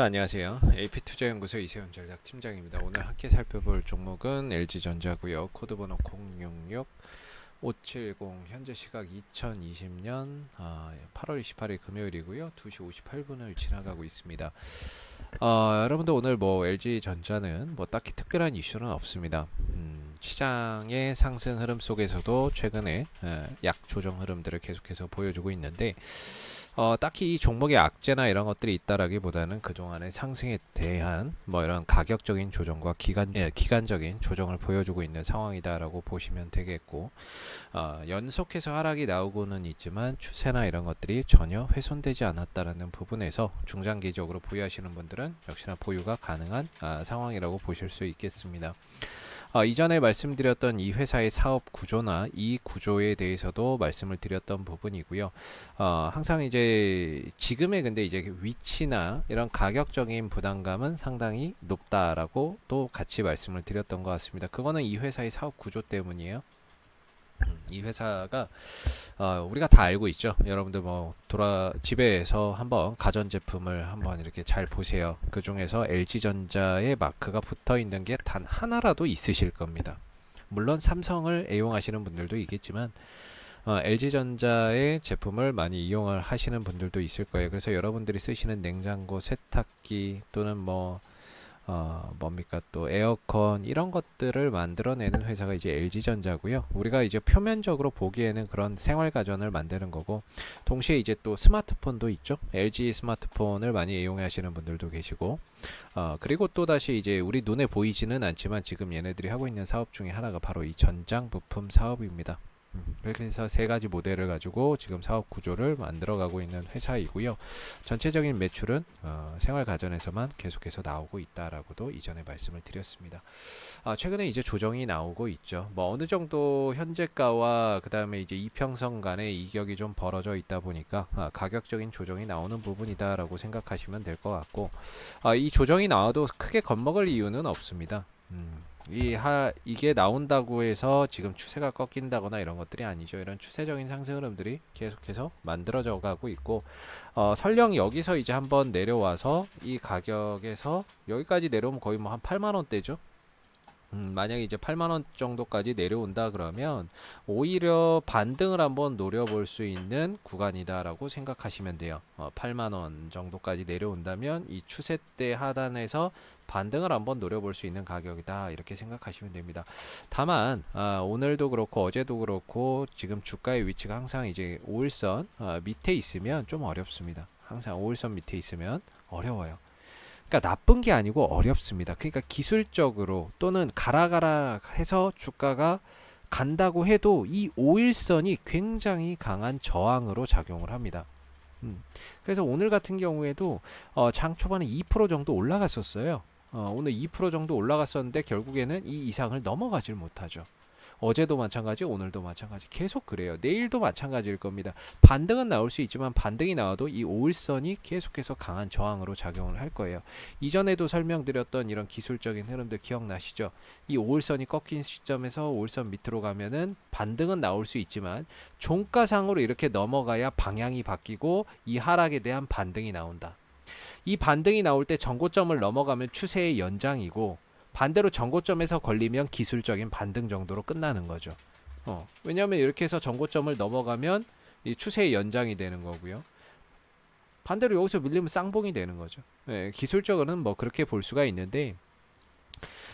자 안녕하세요. AP투자연구소 이세훈 전략 팀장입니다. 오늘 함께 살펴볼 종목은 LG전자고요. 코드번호 066 570 현재 시각 2020년 8월 28일 금요일이고요. 2시 58분을 지나가고 있습니다. 어, 여러분들 오늘 뭐 LG전자는 뭐 딱히 특별한 이슈는 없습니다. 음, 시장의 상승 흐름 속에서도 최근에 예, 약 조정 흐름들을 계속해서 보여주고 있는데 어, 딱히 이 종목의 악재나 이런 것들이 있다라기보다는 그동안의 상승에 대한 뭐 이런 가격적인 조정과 기간 예, 기간적인 조정을 보여주고 있는 상황이다라고 보시면 되겠고 어, 연속해서 하락이 나오고는 있지만 추세나 이런 것들이 전혀 훼손되지 않았다라는 부분에서 중장기적으로 보유하시는 분들은 역시나 보유가 가능한 아, 상황이라고 보실 수 있겠습니다. 어, 이전에 말씀드렸던 이 회사의 사업 구조나 이 구조에 대해서도 말씀을 드렸던 부분이고요. 어, 항상 이제 지금의 근데 이제 위치나 이런 가격적인 부담감은 상당히 높다라고 또 같이 말씀을 드렸던 것 같습니다. 그거는 이 회사의 사업 구조 때문이에요. 음, 이 회사가 어, 우리가 다 알고 있죠. 여러분들 뭐 돌아 집에서 한번 가전 제품을 한번 이렇게 잘 보세요. 그 중에서 LG 전자의 마크가 붙어 있는 게 단 하나라도 있으실 겁니다. 물론 삼성을 애용하시는 분들도 있겠지만 어, LG 전자의 제품을 많이 이용을 하시는 분들도 있을 거예요. 그래서 여러분들이 쓰시는 냉장고, 세탁기 또는 뭐 어, 뭡니까 또 에어컨 이런 것들을 만들어내는 회사가 이제 LG전자고요. 우리가 이제 표면적으로 보기에는 그런 생활가전을 만드는 거고 동시에 이제 또 스마트폰도 있죠. LG 스마트폰을 많이 이용하시는 분들도 계시고 어, 그리고 또 다시 이제 우리 눈에 보이지는 않지만 지금 얘네들이 하고 있는 사업 중에 하나가 바로 이 전장 부품 사업입니다. 음, 그렇게 해서 세 가지 모델을 가지고 지금 사업 구조를 만들어가고 있는 회사이고요. 전체적인 매출은 어, 생활가전에서만 계속해서 나오고 있다라고도 이전에 말씀을 드렸습니다. 아, 최근에 이제 조정이 나오고 있죠. 뭐 어느 정도 현재가와 그 다음에 이제 이평선 간의 이격이 좀 벌어져 있다 보니까 아, 가격적인 조정이 나오는 부분이다라고 생각하시면 될 것 같고 아, 이 조정이 나와도 크게 겁먹을 이유는 없습니다. 음. 이 하, 이게 나온다고 해서 지금 추세가 꺾인다거나 이런 것들이 아니죠. 이런 추세적인 상승 흐름들이 계속해서 만들어져 가고 있고 어, 설령 여기서 이제 한번 내려와서 이 가격에서 여기까지 내려오면 거의 뭐 한 8만원대죠. 음, 만약에 이제 8만원 정도까지 내려온다 그러면 오히려 반등을 한번 노려볼 수 있는 구간이다라고 생각하시면 돼요. 어, 8만원 정도까지 내려온다면 이추세때 하단에서 반등을 한번 노려볼 수 있는 가격이다 이렇게 생각하시면 됩니다 다만 아, 오늘도 그렇고 어제도 그렇고 지금 주가의 위치가 항상 이제 5일선 아, 밑에 있으면 좀 어렵습니다 항상 5일선 밑에 있으면 어려워요 그러니까 나쁜 게 아니고 어렵습니다. 그러니까 기술적으로 또는 가라가라 해서 주가가 간다고 해도 이 5일선이 굉장히 강한 저항으로 작용을 합니다. 음. 그래서 오늘 같은 경우에도 어, 장 초반에 2% 정도 올라갔었어요. 어, 오늘 2% 정도 올라갔었는데 결국에는 이 이상을 넘어가질 못하죠. 어제도 마찬가지, 오늘도 마찬가지. 계속 그래요. 내일도 마찬가지일 겁니다. 반등은 나올 수 있지만 반등이 나와도 이 오일선이 계속해서 강한 저항으로 작용을 할 거예요. 이전에도 설명드렸던 이런 기술적인 흐름들 기억나시죠? 이 오일선이 꺾인 시점에서 오일선 밑으로 가면은 반등은 나올 수 있지만 종가상으로 이렇게 넘어가야 방향이 바뀌고 이 하락에 대한 반등이 나온다. 이 반등이 나올 때 전고점을 넘어가면 추세의 연장이고 반대로 전고점에서 걸리면 기술적인 반등 정도로 끝나는 거죠. 어, 왜냐하면 이렇게 해서 전고점을 넘어가면 이 추세의 연장이 되는 거고요. 반대로 여기서 밀리면 쌍봉이 되는 거죠. 예, 기술적으로는 뭐 그렇게 볼 수가 있는데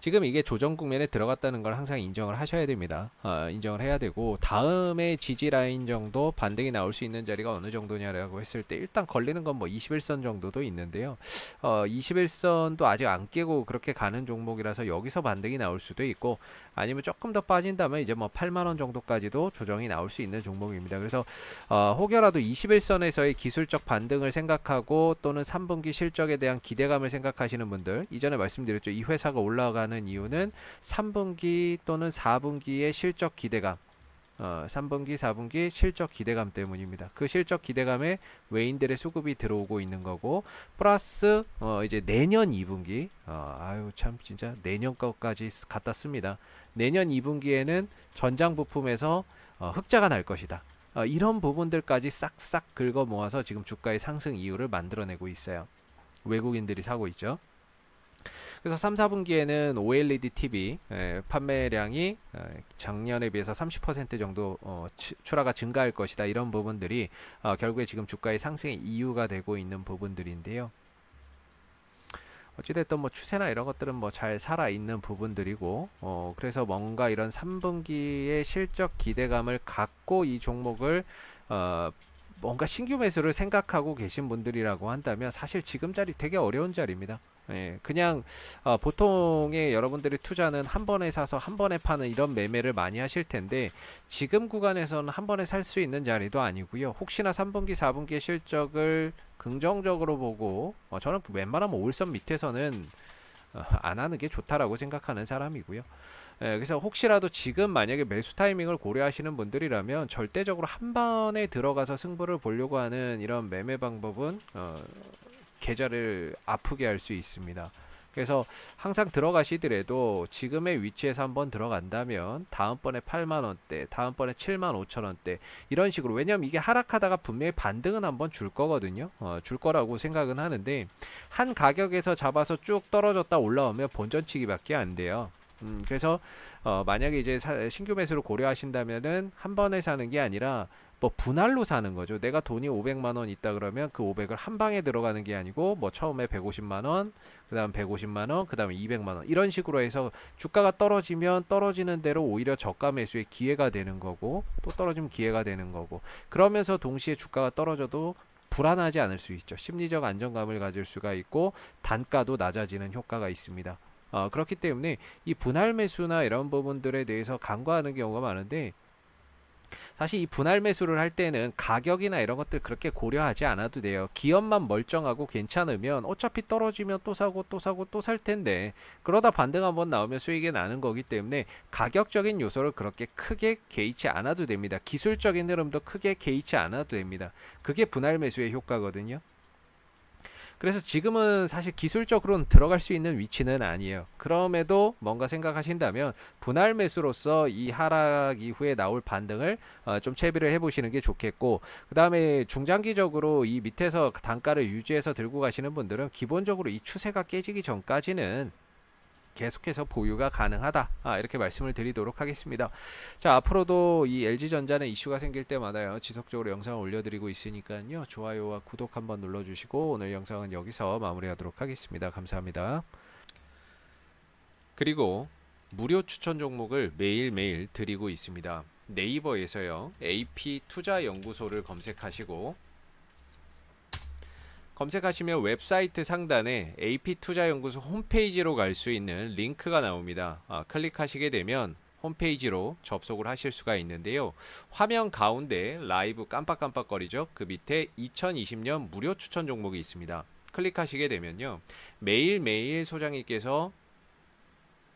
지금 이게 조정 국면에 들어갔다는 걸 항상 인정을 하셔야 됩니다. 아, 인정을 해야 되고 다음에 지지 라인 정도 반등이 나올 수 있는 자리가 어느 정도냐라고 했을 때 일단 걸리는 건 뭐 21선 정도도 있는데요. 어, 21선도 아직 안 깨고 그렇게 가는 종목이라서 여기서 반등이 나올 수도 있고 아니면 조금 더 빠진다면 이제 뭐 8만 원 정도까지도 조정이 나올 수 있는 종목입니다. 그래서 어, 혹여라도 21선에서의 기술적 반등을 생각하고 또는 3분기 실적에 대한 기대감을 생각하시는 분들 이전에 말씀드렸죠. 이 회사가 올라가 올라는 이유는 3분기 또는 4분기의 실적 기대감 어, 3분기, 4분기 실적 기대감 때문입니다. 그 실적 기대감에 외인들의 수급이 들어오고 있는 거고 플러스 어, 이제 내년 2분기 어, 아유 참 진짜 내년 것까지 갖다 씁니다. 내년 2분기에는 전장 부품에서 어, 흑자가 날 것이다. 어, 이런 부분들까지 싹싹 긁어 모아서 지금 주가의 상승 이유를 만들어내고 있어요. 외국인들이 사고 있죠. 그래서 3, 4분기에는 OLED TV 예, 판매량이 어, 작년에 비해서 30% 정도 어, 출하가 증가할 것이다 이런 부분들이 어, 결국에 지금 주가의 상승의 이유가 되고 있는 부분들인데요. 어찌됐든 뭐 추세나 이런 것들은 뭐 잘 살아있는 부분들이고 어 그래서 뭔가 이런 3분기의 실적 기대감을 갖고 이 종목을 어 뭔가 신규 매수를 생각하고 계신 분들이라고 한다면 사실 지금 자리 되게 어려운 자리입니다. 예, 그냥 어, 보통의 여러분들이 투자는 한 번에 사서 한 번에 파는 이런 매매를 많이 하실 텐데 지금 구간에서는 한 번에 살 수 있는 자리도 아니고요. 혹시나 3분기, 4분기 실적을 긍정적으로 보고 어, 저는 웬만하면 올선 밑에서는 어, 안 하는 게 좋다라고 생각하는 사람이고요. 예, 그래서 혹시라도 지금 만약에 매수 타이밍을 고려하시는 분들이라면 절대적으로 한 번에 들어가서 승부를 보려고 하는 이런 매매 방법은 어, 계좌를 아프게 할 수 있습니다. 그래서 항상 들어가시더라도 지금의 위치에서 한 번 들어간다면 다음번에 8만원대, 다음번에 7만 5천원대 이런 식으로 왜냐면 이게 하락하다가 분명히 반등은 한 번 줄 거거든요. 어, 줄 거라고 생각은 하는데 한 가격에서 잡아서 쭉 떨어졌다 올라오면 본전치기밖에 안 돼요. 음, 그래서 어, 만약에 이제 사, 신규 매수를 고려하신다면은 한 번에 사는 게 아니라 뭐 분할로 사는 거죠. 내가 돈이 500만 원 있다 그러면 그 500을 한 방에 들어가는 게 아니고 뭐 처음에 150만 원, 그다음 150만 원, 그다음에 200만 원 이런 식으로 해서 주가가 떨어지면 떨어지는 대로 오히려 저가 매수의 기회가 되는 거고 또 떨어지면 기회가 되는 거고 그러면서 동시에 주가가 떨어져도 불안하지 않을 수 있죠. 심리적 안정감을 가질 수가 있고 단가도 낮아지는 효과가 있습니다. 어, 그렇기 때문에 이 분할 매수나 이런 부분들에 대해서 간과하는 경우가 많은데 사실 이 분할 매수를 할 때는 가격이나 이런 것들 그렇게 고려하지 않아도 돼요. 기업만 멀쩡하고 괜찮으면 어차피 떨어지면 또 사고 또 사고 또 살 텐데 그러다 반등 한번 나오면 수익이 나는 거기 때문에 가격적인 요소를 그렇게 크게 개의치 않아도 됩니다. 기술적인 흐름도 크게 개의치 않아도 됩니다. 그게 분할 매수의 효과거든요. 그래서 지금은 사실 기술적으로는 들어갈 수 있는 위치는 아니에요. 그럼에도 뭔가 생각하신다면 분할 매수로서 이 하락 이후에 나올 반등을 어, 좀 채비를 해보시는 게 좋겠고 그 다음에 중장기적으로 이 밑에서 단가를 유지해서 들고 가시는 분들은 기본적으로 이 추세가 깨지기 전까지는 계속해서 보유가 가능하다 아, 이렇게 말씀을 드리도록 하겠습니다 자 앞으로도 이 LG전자는 이슈가 생길 때마다요 지속적으로 영상을 올려드리고 있으니까요 좋아요와 구독 한번 눌러주시고 오늘 영상은 여기서 마무리하도록 하겠습니다 감사합니다 그리고 무료 추천 종목을 매일매일 드리고 있습니다 네이버에서요 AP 투자연구소를 검색하시고 검색하시면 웹사이트 상단에 AP투자연구소 홈페이지로 갈 수 있는 링크가 나옵니다. 아, 클릭하시게 되면 홈페이지로 접속을 하실 수가 있는데요. 화면 가운데 라이브 깜빡깜빡거리죠. 그 밑에 2020년 무료 추천 종목이 있습니다. 클릭하시게 되면요. 매일매일 소장님께서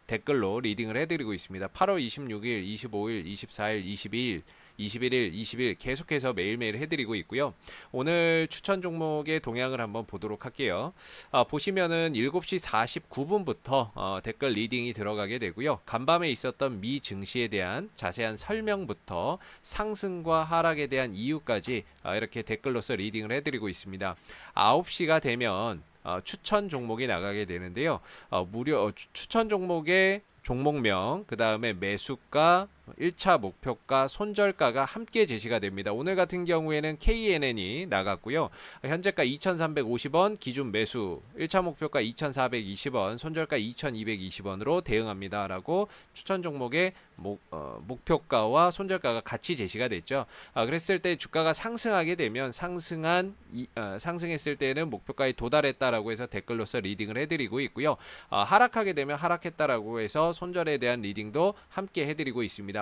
댓글로 리딩을 해드리고 있습니다. 8월 26일, 25일, 24일, 22일 21일, 20일 계속해서 매일매일 해드리고 있고요. 오늘 추천 종목의 동향을 한번 보도록 할게요. 아, 보시면은 7시 49분부터 어, 댓글 리딩이 들어가게 되고요. 간밤에 있었던 미 증시에 대한 자세한 설명부터 상승과 하락에 대한 이유까지 아, 이렇게 댓글로서 리딩을 해드리고 있습니다. 9시가 되면 어, 추천 종목이 나가게 되는데요. 어, 무료 어, 추천 종목의 종목명, 그 다음에 매수가, 1차 목표가 손절가가 함께 제시가 됩니다. 오늘 같은 경우에는 KNN이 나갔고요. 현재가 2,350원 기준 매수, 1차 목표가 2,420원, 손절가 2,220원으로 대응합니다라고 추천 종목의 목, 어, 목표가와 손절가가 같이 제시가 됐죠. 아, 그랬을 때 주가가 상승하게 되면 상승한 이, 어, 상승했을 때는 목표가에 도달했다라고 해서 댓글로서 리딩을 해드리고 있고요. 아, 하락하게 되면 하락했다라고 해서 손절에 대한 리딩도 함께 해드리고 있습니다.